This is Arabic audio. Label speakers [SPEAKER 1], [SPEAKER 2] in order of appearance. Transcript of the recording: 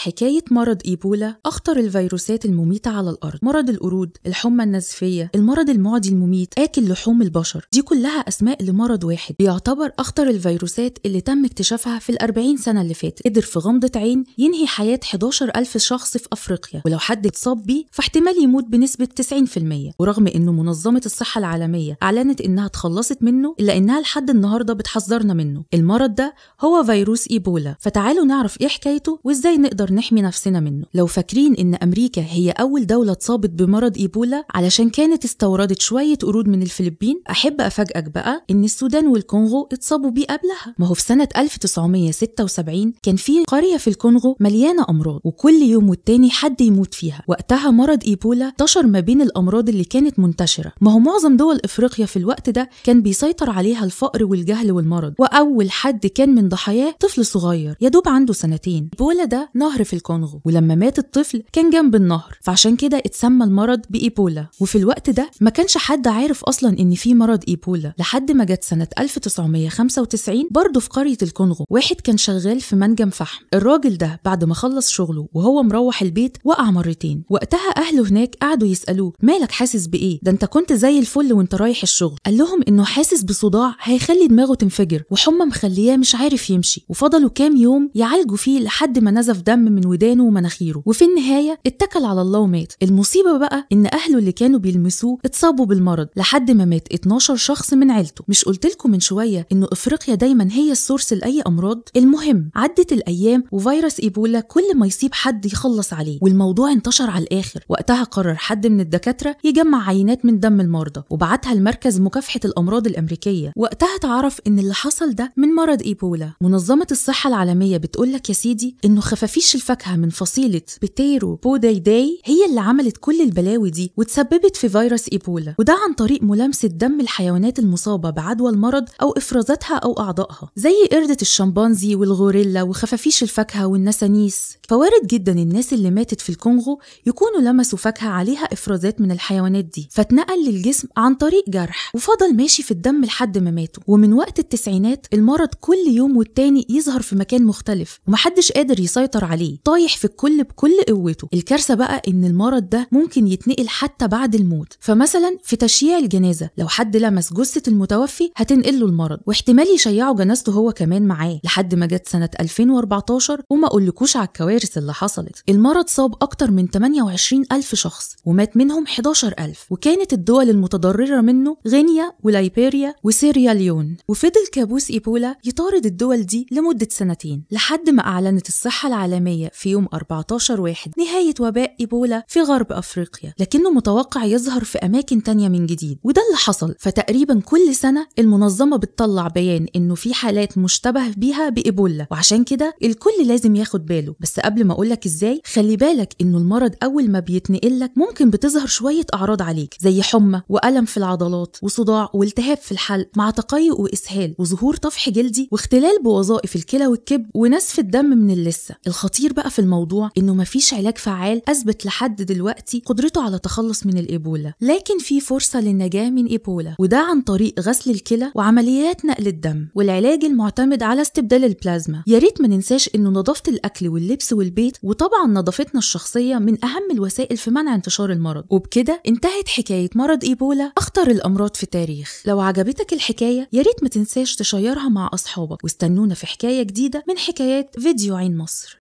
[SPEAKER 1] حكاية مرض إيبولا أخطر الفيروسات المميتة على الأرض مرض القرود الحمى النزفية المرض المعدي المميت آكل لحوم البشر دي كلها أسماء لمرض واحد بيعتبر أخطر الفيروسات اللي تم اكتشافها في الأربعين سنة اللي فاتت قدر في غمضة عين ينهي حياة 11 ألف شخص في أفريقيا ولو حد اتصاب بيه فاحتمال يموت بنسبة 90% ورغم إنه منظمة الصحة العالمية أعلنت إنها تخلصت منه إلا إنها لحد النهاردة بتحذرنا منه المرض ده هو فيروس إيبولا فتعالوا نعرف إيه حكايته وإزاي نقدر نقدر نحمي نفسنا منه لو فاكرين ان امريكا هي اول دوله اتصابت بمرض ايبولا علشان كانت استوردت شويه قرود من الفلبين احب افاجئك بقى ان السودان والكونغو اتصابوا بيه قبلها ما هو في سنه 1976 كان في قريه في الكونغو مليانه امراض وكل يوم والتاني حد يموت فيها وقتها مرض ايبولا انتشر ما بين الامراض اللي كانت منتشره ما هو معظم دول افريقيا في الوقت ده كان بيسيطر عليها الفقر والجهل والمرض واول حد كان من ضحاياه طفل صغير يا دوب عنده سنتين ايبولا ده نهر نهر في الكونغو ولما مات الطفل كان جنب النهر فعشان كده اتسمى المرض بإيبولا وفي الوقت ده ما كانش حد عارف أصلا إن في مرض إيبولا لحد ما جت سنة 1995 برضه في قرية الكونغو واحد كان شغال في منجم فحم الراجل ده بعد ما خلص شغله وهو مروح البيت وقع مرتين وقتها أهله هناك قعدوا يسألوه مالك حاسس بإيه ده أنت كنت زي الفل وأنت رايح الشغل قال لهم إنه حاسس بصداع هيخلي دماغه تنفجر وحمى مخلياه مش عارف يمشي وفضلوا كام يوم يعالجوا فيه لحد ما نزف دم من ودانه ومناخيره وفي النهايه اتكل على الله ومات المصيبه بقى ان اهله اللي كانوا بيلمسوه اتصابوا بالمرض لحد ما مات 12 شخص من عيلته مش قلت لكم من شويه ان افريقيا دايما هي السورس لاي امراض المهم عدت الايام وفيروس ايبولا كل ما يصيب حد يخلص عليه والموضوع انتشر على الاخر وقتها قرر حد من الدكاتره يجمع عينات من دم المرضى وبعتها لمركز مكافحه الامراض الامريكيه وقتها اتعرف ان اللي حصل ده من مرض ايبولا منظمه الصحه العالميه بتقول لك يا سيدي انه خفافيش الفاكهة من فصيلة بتيرو داي هي اللي عملت كل البلاوي دي وتسببت في فيروس إيبولا وده عن طريق ملامسة دم الحيوانات المصابة بعدوى المرض أو إفرازاتها أو أعضائها زي قردة الشمبانزي والغوريلا وخفافيش الفاكهة والنسانيس فوارد جدا الناس اللي ماتت في الكونغو يكونوا لمسوا فاكهة عليها إفرازات من الحيوانات دي فاتنقل للجسم عن طريق جرح وفضل ماشي في الدم لحد ما ماتوا ومن وقت التسعينات المرض كل يوم والتاني يظهر في مكان مختلف ومحدش قادر يسيطر عليه عليه طايح في الكل بكل قوته الكارثه بقى ان المرض ده ممكن يتنقل حتى بعد الموت فمثلا في تشييع الجنازه لو حد لمس جثه المتوفي هتنقل له المرض واحتمال يشيعوا جنازته هو كمان معاه لحد ما جت سنه 2014 وما اقولكوش على الكوارث اللي حصلت المرض صاب اكتر من 28 ألف شخص ومات منهم 11 ألف وكانت الدول المتضررة منه غينيا وليبيريا وسيرياليون وفضل كابوس إيبولا يطارد الدول دي لمدة سنتين لحد ما أعلنت الصحة العالمية العالمية في يوم 14 واحد نهاية وباء إيبولا في غرب أفريقيا لكنه متوقع يظهر في أماكن تانية من جديد وده اللي حصل فتقريبا كل سنة المنظمة بتطلع بيان إنه في حالات مشتبه بيها بإيبولا وعشان كده الكل لازم ياخد باله بس قبل ما أقولك إزاي خلي بالك إنه المرض أول ما بيتنقل لك ممكن بتظهر شوية أعراض عليك زي حمى وألم في العضلات وصداع والتهاب في الحلق مع تقيؤ وإسهال وظهور طفح جلدي واختلال بوظائف الكلى والكبد ونسف الدم من اللثة الخطير الخطير بقى في الموضوع انه مفيش علاج فعال اثبت لحد دلوقتي قدرته على التخلص من الايبولا لكن في فرصه للنجاه من ايبولا وده عن طريق غسل الكلى وعمليات نقل الدم والعلاج المعتمد على استبدال البلازما يا ريت ما ننساش انه نظافه الاكل واللبس والبيت وطبعا نظافتنا الشخصيه من اهم الوسائل في منع انتشار المرض وبكده انتهت حكايه مرض ايبولا اخطر الامراض في التاريخ لو عجبتك الحكايه يا ريت ما تنساش تشيرها مع اصحابك واستنونا في حكايه جديده من حكايات فيديو عين مصر